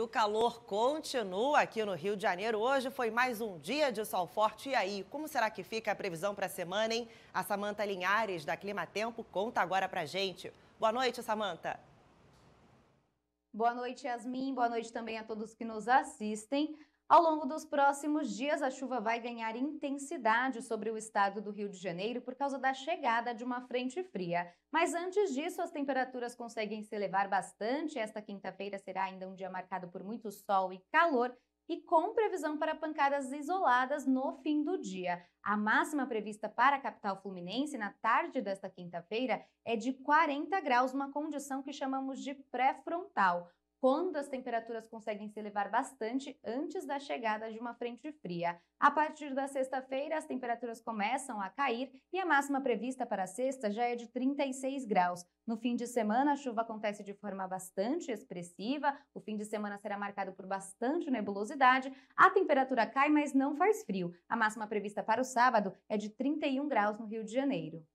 E o calor continua aqui no Rio de Janeiro. Hoje foi mais um dia de sol forte. E aí, como será que fica a previsão para a semana, hein? A Samanta Linhares, da Clima Tempo, conta agora para gente. Boa noite, Samanta. Boa noite, Yasmin. Boa noite também a todos que nos assistem. Ao longo dos próximos dias, a chuva vai ganhar intensidade sobre o estado do Rio de Janeiro por causa da chegada de uma frente fria. Mas antes disso, as temperaturas conseguem se elevar bastante. Esta quinta-feira será ainda um dia marcado por muito sol e calor. E com previsão para pancadas isoladas no fim do dia. A máxima prevista para a capital fluminense na tarde desta quinta-feira é de 40 graus, uma condição que chamamos de pré-frontal quando as temperaturas conseguem se elevar bastante antes da chegada de uma frente fria. A partir da sexta-feira, as temperaturas começam a cair e a máxima prevista para sexta já é de 36 graus. No fim de semana, a chuva acontece de forma bastante expressiva, o fim de semana será marcado por bastante nebulosidade, a temperatura cai, mas não faz frio. A máxima prevista para o sábado é de 31 graus no Rio de Janeiro.